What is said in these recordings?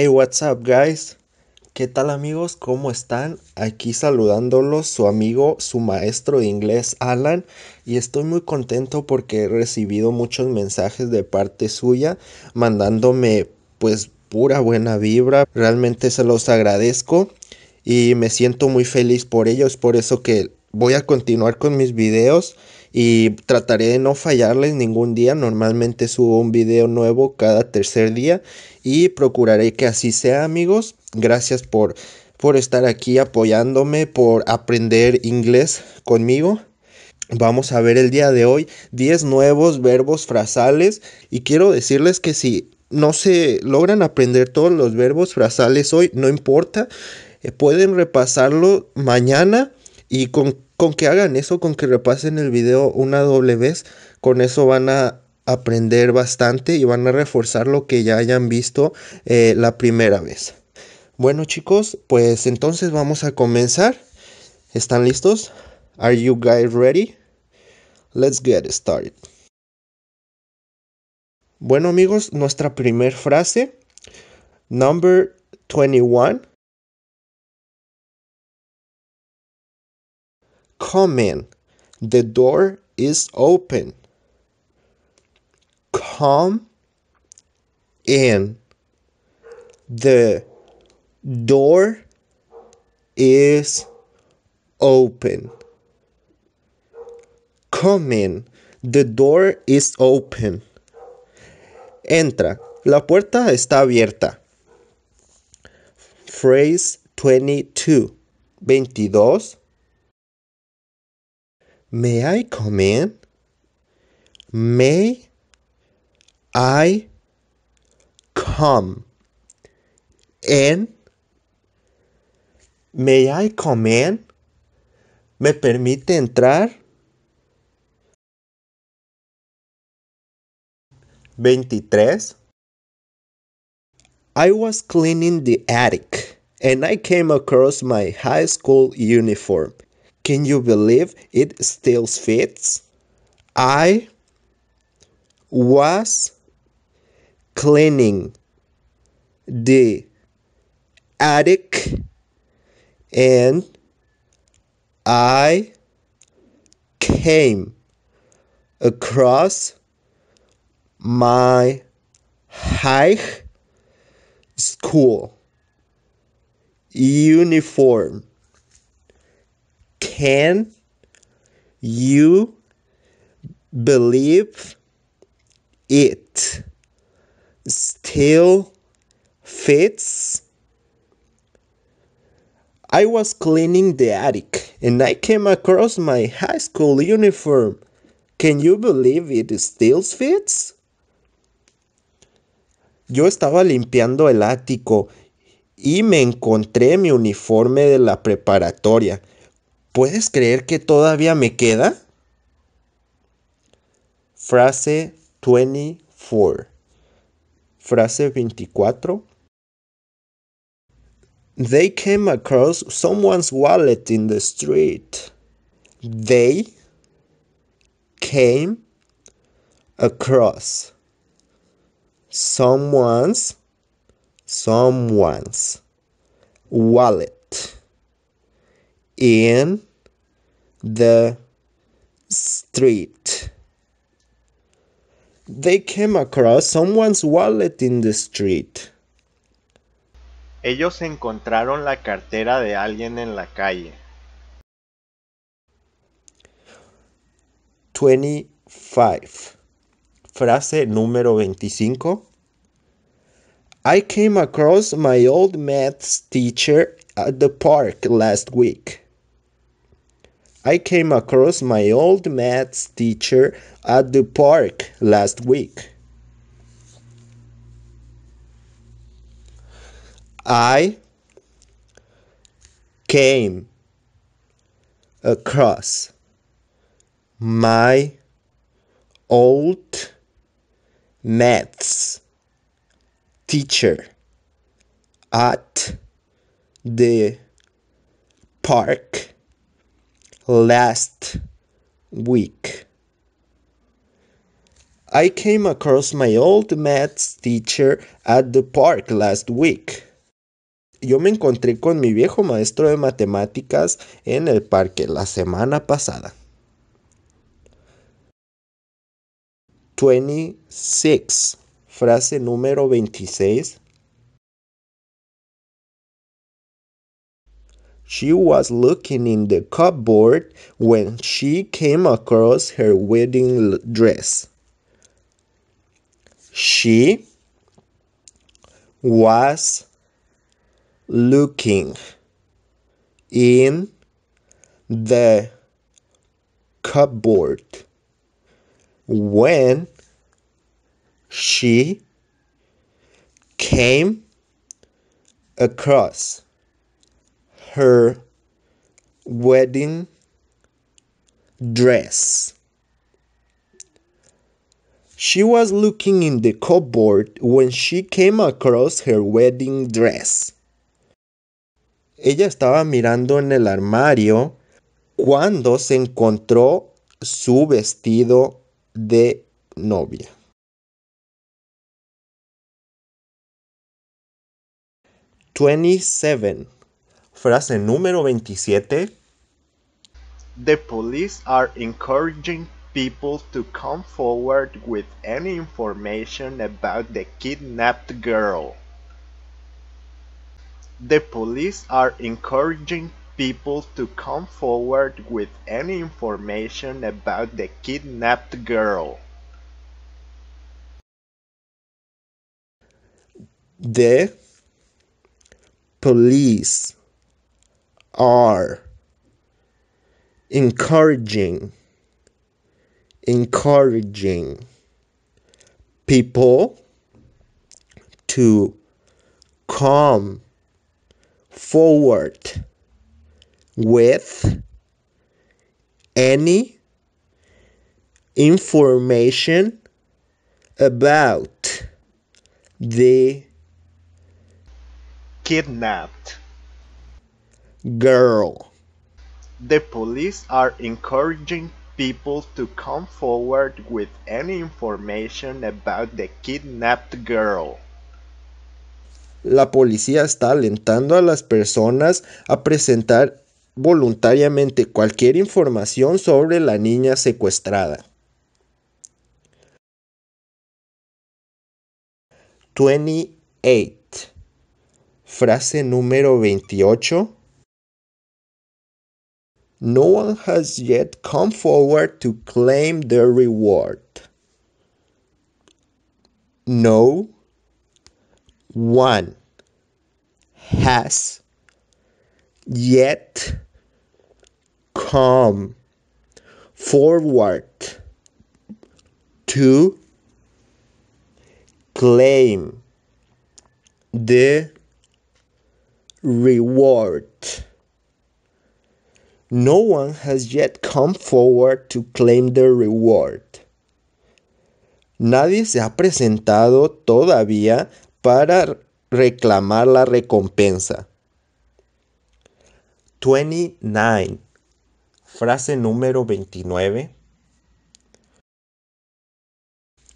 Hey, what's up, guys? ¿Qué tal, amigos? ¿Cómo están? Aquí saludándolos su amigo, su maestro de inglés, Alan. Y estoy muy contento porque he recibido muchos mensajes de parte suya, mandándome, pues, pura buena vibra. Realmente se los agradezco y me siento muy feliz por ello. por eso que voy a continuar con mis videos y trataré de no fallarles ningún día. Normalmente subo un video nuevo cada tercer día y procuraré que así sea amigos. Gracias por, por estar aquí apoyándome, por aprender inglés conmigo. Vamos a ver el día de hoy 10 nuevos verbos frasales y quiero decirles que si no se logran aprender todos los verbos frasales hoy, no importa, eh, pueden repasarlo mañana y con con que hagan eso, con que repasen el video una doble vez, con eso van a aprender bastante y van a reforzar lo que ya hayan visto eh, la primera vez. Bueno chicos, pues entonces vamos a comenzar. ¿Están listos? Are you guys ready? Let's get started. Bueno amigos, nuestra primera frase, number 21, Come The door is open. Come in. The door is open. Come in. The door is open. Entra. La puerta está abierta. Phrase 22. 22. May I come in? May I come in? May I come in? ¿Me permite entrar? 23 I was cleaning the attic and I came across my high school uniform. Can you believe it still fits? I was cleaning the attic and I came across my high school uniform can you believe it still fits? I was cleaning the attic and I came across my high school uniform. Can you believe it still fits? Yo estaba limpiando el ático y me encontré mi uniforme de la preparatoria. ¿Puedes creer que todavía me queda? Frase 24. Frase 24. They came across someone's wallet in the street. They came across someone's someone's wallet in the street. They came across someone's wallet in the street. Ellos encontraron la cartera de alguien en la calle. 25. Frase número 25. I came across my old maths teacher at the park last week. I came across my old maths teacher at the park last week. I came across my old maths teacher at the park last week. I came across my old math teacher at the park last week. Yo me encontré con mi viejo maestro de matemáticas en el parque la semana pasada. 26. Frase número 26 She was looking in the cupboard when she came across her wedding dress. She was looking in the cupboard when she came across her wedding dress. She was looking in the cupboard when she came across her wedding dress. Ella estaba mirando en el armario cuando se encontró su vestido de novia. twenty Frase número 27. The police are encouraging people to come forward with any information about the kidnapped girl. The police are encouraging people to come forward with any information about the kidnapped girl. The police are encouraging encouraging people to come forward with any information about the kidnapped girl. The police are encouraging people to come forward with any information about the kidnapped girl. La policía está alentando a las personas a presentar voluntariamente cualquier información sobre la niña secuestrada. 28. Frase número 28 no one has yet come forward to claim their reward. No one has yet come forward to claim the reward no one has yet come forward to claim the reward. Nadie se ha presentado todavía para reclamar la recompensa. 29. Frase número 29.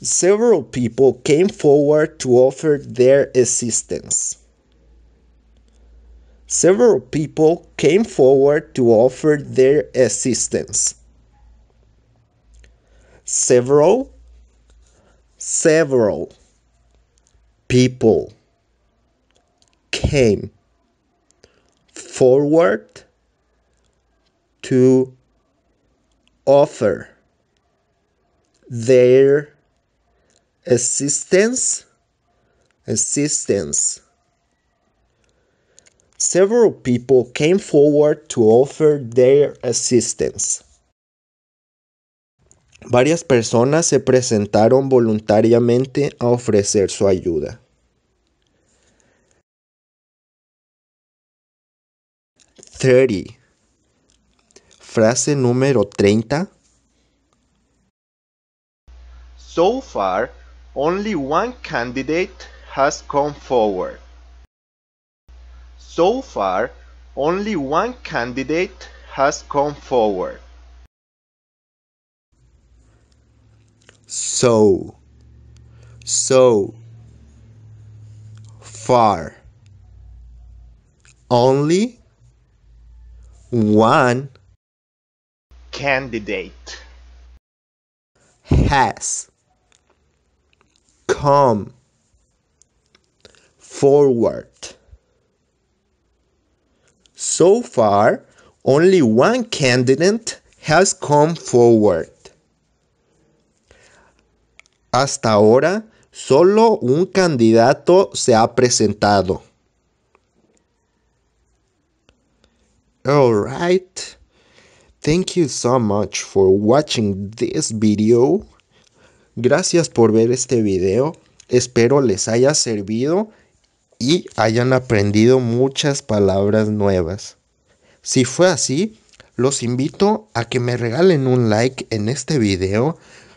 Several people came forward to offer their assistance several people came forward to offer their assistance. Several, several people came forward to offer their assistance assistance several people came forward to offer their assistance. Varias personas se presentaron voluntariamente a ofrecer su ayuda. Thirty. Frase número 30. So far, only one candidate has come forward. So far, only one candidate has come forward. So, so far, only one candidate has come forward So far, only one candidate has come forward. Hasta ahora, solo un candidato se ha presentado. All right. Thank you so much for watching this video. Gracias por ver este video. Espero les haya servido y hayan aprendido muchas palabras nuevas. Si fue así, los invito a que me regalen un like en este video,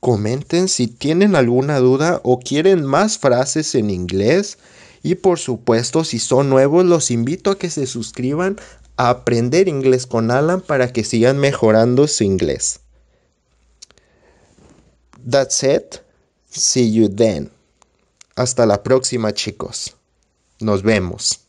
comenten si tienen alguna duda o quieren más frases en inglés y por supuesto si son nuevos los invito a que se suscriban a aprender inglés con Alan para que sigan mejorando su inglés. That's it. See you then. Hasta la próxima chicos. Nos vemos.